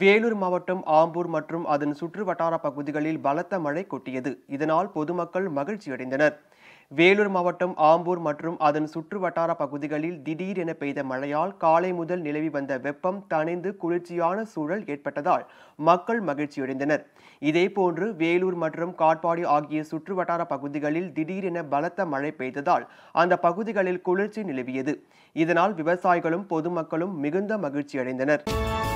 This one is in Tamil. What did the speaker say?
வேலூர் மாவட்டம் ஆம்பூர் மற்றும் அதன் சுற்று வட்டார பகுதிகளில் பலத்த மழை கொட்டியது இதனால் பொதுமக்கள் மகிழ்ச்சியடைந்தனர் வேலூர் மாவட்டம் ஆம்பூர் மற்றும் அதன் சுற்று வட்டார பகுதிகளில் திடீரென பெய்த மழையால் காலை முதல் நிலவி வந்த வெப்பம் தணிந்து குளிர்ச்சியான சூழல் ஏற்பட்டதால் மக்கள் மகிழ்ச்சியடைந்தனர் இதேபோன்று வேலூர் மற்றும் காட்பாடி ஆகிய சுற்று வட்டார பகுதிகளில் திடீரென பலத்த மழை பெய்ததால் அந்த பகுதிகளில் குளிர்ச்சி நிலவியது இதனால் விவசாயிகளும் பொதுமக்களும் மிகுந்த மகிழ்ச்சியடைந்தனர்